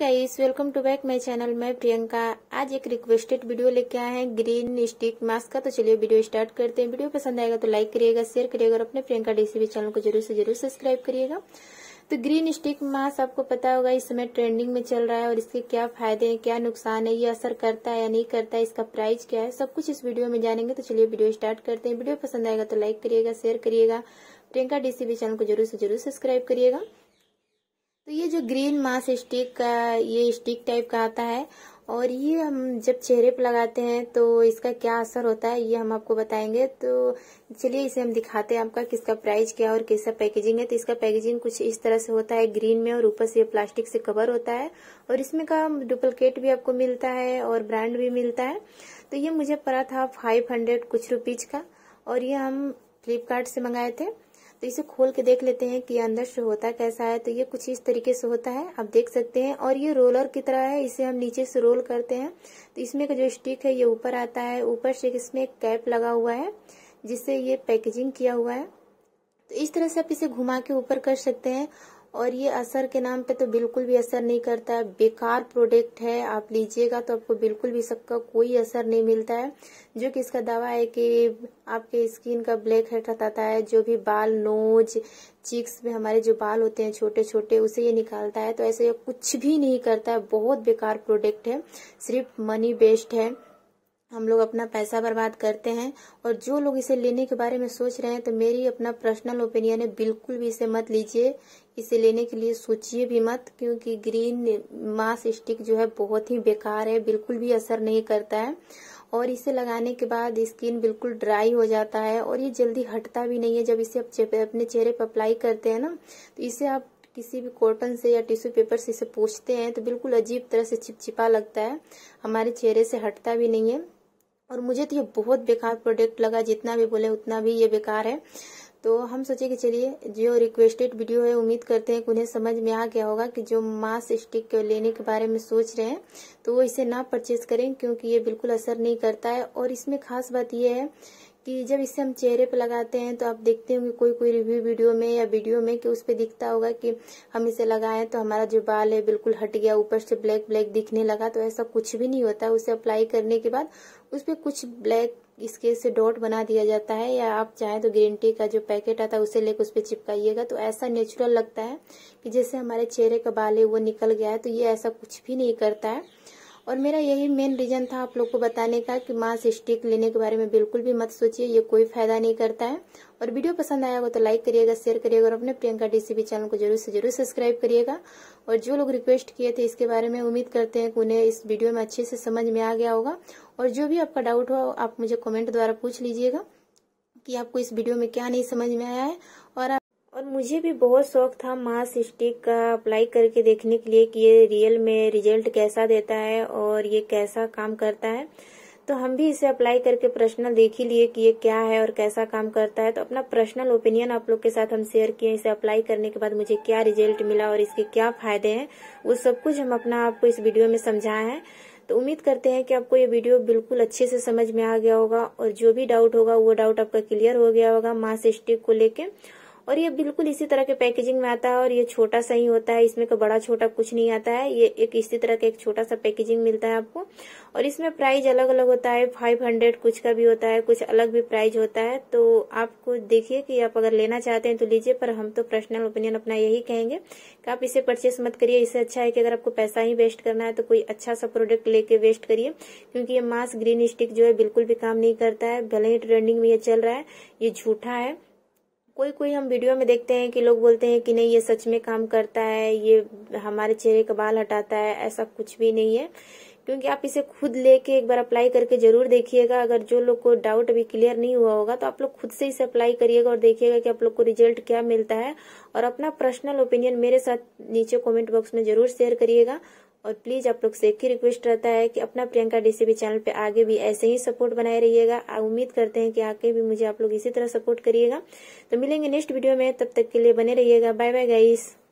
guys welcome to back my channel मैं प्रियंका आज एक रिक्वेस्टेड वीडियो लेके आए हैं ग्रीन स्टिक मास्क का तो चलिए वीडियो स्टार्ट करते हैं वीडियो पसंद आएगा तो लाइक करिएगा शेयर करिएगा और अपने प्रियंका डीसीबी चैनल को जरूर से जरूर सब्सक्राइब करिएगा तो ग्रीन स्टिक मास्क आपको पता होगा इस समय ट्रेंडिंग में चल रहा है और इसके क्या फायदे है क्या नुकसान है ये असर करता है या नहीं करता है इसका प्राइस क्या है सब कुछ इस वीडियो में जानेंगे तो चलिए वीडियो स्टार्ट करते हैं वीडियो पसंद आएगा तो लाइक करिएगा शेयर करिएगा प्रियंका डीसीबी चैनल को जरूर से जरूर सब्सक्राइब करिएगा तो ये जो ग्रीन मास स्टिक का ये स्टिक टाइप का आता है और ये हम जब चेहरे पर लगाते हैं तो इसका क्या असर होता है ये हम आपको बताएंगे तो चलिए इसे हम दिखाते हैं आपका किसका प्राइस क्या और किसका पैकेजिंग है तो इसका पैकेजिंग कुछ इस तरह से होता है ग्रीन में और ऊपर से प्लास्टिक से कवर होता है और इसमें का डुप्लीकेट भी आपको मिलता है और ब्रांड भी मिलता है तो ये मुझे पड़ा था फाइव हंड्रेड कुछ रुपीज का और ये हम फ्लिपकार्ट से मंगाए थे तो इसे खोल के देख लेते हैं कि अंदर से होता कैसा है तो ये कुछ इस तरीके से होता है आप देख सकते हैं और ये रोलर की तरह है इसे हम नीचे से रोल करते हैं तो इसमें का जो स्टिक है ये ऊपर आता है ऊपर से इसमें एक कैप लगा हुआ है जिससे ये पैकेजिंग किया हुआ है तो इस तरह से आप इसे घुमा के ऊपर कर सकते हैं और ये असर के नाम पे तो बिल्कुल भी असर नहीं करता है बेकार प्रोडक्ट है आप लीजिएगा तो आपको बिल्कुल भी सबका कोई असर नहीं मिलता है जो कि इसका दवा है कि आपके स्किन का ब्लैक हेड हटाता है जो भी बाल नोज चीक्स में हमारे जो बाल होते हैं छोटे छोटे उसे ये निकालता है तो ऐसे कुछ भी नहीं करता है बहुत बेकार प्रोडक्ट है सिर्फ मनी बेस्ड है हम लोग अपना पैसा बर्बाद करते हैं और जो लोग इसे लेने के बारे में सोच रहे हैं तो मेरी अपना पर्सनल ओपिनियन है बिल्कुल भी इसे मत लीजिए इसे लेने के लिए सोचिए भी मत क्योंकि ग्रीन मास स्टिक जो है बहुत ही बेकार है बिल्कुल भी असर नहीं करता है और इसे लगाने के बाद स्किन बिल्कुल ड्राई हो जाता है और ये जल्दी हटता भी नहीं है जब इसे आप अपने चेहरे पर अप्लाई करते हैं ना तो इसे आप किसी भी कॉटन से या टिश्यू पेपर से इसे पोछते हैं तो बिल्कुल अजीब तरह से चिपचिपा लगता है हमारे चेहरे से हटता भी नहीं है और मुझे तो ये बहुत बेकार प्रोडक्ट लगा जितना भी बोले उतना भी ये बेकार है तो हम सोचे कि चलिए जो रिक्वेस्टेड वीडियो है उम्मीद करते हैं कि उन्हें समझ में आ गया होगा कि जो मास स्टिक लेने के बारे में सोच रहे हैं तो वो इसे ना परचेज करें क्योंकि ये बिल्कुल असर नहीं करता है और इसमें खास बात यह है कि जब इसे हम चेहरे पर लगाते हैं तो आप देखते होंगे कोई कोई रिव्यू वीडियो में या वीडियो में कि उस पर दिखता होगा कि हम इसे लगाएं तो हमारा जो बाल है बिल्कुल हट गया ऊपर से ब्लैक ब्लैक दिखने लगा तो ऐसा कुछ भी नहीं होता उसे अप्लाई करने के बाद उस पर कुछ ब्लैक इसके से डॉट बना दिया जाता है या आप चाहें तो ग्रीन टी का जो पैकेट आता है उसे लेकर उस पर चिपकाइएगा तो ऐसा नेचुरल लगता है कि जैसे हमारे चेहरे का बाल है वो निकल गया है तो ये ऐसा कुछ भी नहीं करता है और मेरा यही मेन रीज़न था आप लोग को बताने का कि मास स्टिक लेने के बारे में बिल्कुल भी मत सोचिए ये कोई फायदा नहीं करता है और वीडियो पसंद आया हो तो लाइक करिएगा शेयर करिएगा और अपने प्रियंका डीसीबी चैनल को जरूर से जरूर सब्सक्राइब करिएगा और जो लोग रिक्वेस्ट किए थे इसके बारे में उम्मीद करते हैं कि उन्हें इस वीडियो में अच्छे से समझ में आ गया होगा और जो भी आपका डाउट हो आप मुझे कॉमेंट द्वारा पूछ लीजिएगा कि आपको इस वीडियो में क्या नहीं समझ में आया है और मुझे भी बहुत शौक था मास स्टिक का अप्लाई करके देखने के लिए कि ये रियल में रिजल्ट कैसा देता है और ये कैसा काम करता है तो हम भी इसे अप्लाई करके पर्सनल देख ही लिए कि ये क्या है और कैसा काम करता है तो अपना पर्सनल ओपिनियन आप लोग के साथ हम शेयर किए इसे अप्लाई करने के बाद मुझे क्या रिजल्ट मिला और इसके क्या फायदे हैं वो सब कुछ हम अपना आपको इस वीडियो में समझाए हैं तो उम्मीद करते हैं कि आपको ये वीडियो बिल्कुल अच्छे से समझ में आ गया होगा और जो भी डाउट होगा वो डाउट आपका क्लियर हो गया होगा मास स्टिक को लेकर और ये बिल्कुल इसी तरह के पैकेजिंग में आता है और ये छोटा सा ही होता है इसमें कोई बड़ा छोटा कुछ नहीं आता है ये एक इसी तरह का एक छोटा सा पैकेजिंग मिलता है आपको और इसमें प्राइस अलग अलग होता है फाइव हंड्रेड कुछ का भी होता है कुछ अलग भी प्राइस होता है तो आपको देखिए कि आप अगर लेना चाहते हैं तो लीजिए पर हम तो पर्सनल ओपिनियन अपना यही कहेंगे कि आप इसे परचेस मत करिए इससे अच्छा है कि अगर आपको पैसा ही वेस्ट करना है तो कोई अच्छा सा प्रोडक्ट लेके वेस्ट करिए क्योंकि ये मास्क ग्रीन स्टिक जो है बिल्कुल भी काम नहीं करता है भले ही ट्रेंडिंग में ये चल रहा है ये झूठा है कोई कोई हम वीडियो में देखते हैं कि लोग बोलते हैं कि नहीं ये सच में काम करता है ये हमारे चेहरे का बाल हटाता है ऐसा कुछ भी नहीं है क्योंकि आप इसे खुद लेके एक बार अप्लाई करके जरूर देखिएगा अगर जो लोग को डाउट अभी क्लियर नहीं हुआ होगा तो आप लोग खुद से इसे अप्लाई करिएगा और देखिएगा कि आप लोग को रिजल्ट क्या मिलता है और अपना पर्सनल ओपिनियन मेरे साथ नीचे कमेंट बॉक्स में जरूर शेयर करिएगा और प्लीज आप लोग से एक ही रिक्वेस्ट रहता है कि अपना प्रियंका डीसीबी चैनल पे आगे भी ऐसे ही सपोर्ट बनाए रहिएगा उम्मीद करते हैं कि आगे भी मुझे आप लोग इसी तरह सपोर्ट करिएगा तो मिलेंगे नेक्स्ट वीडियो में तब तक के लिए बने रहिएगा बाय बाय गाइस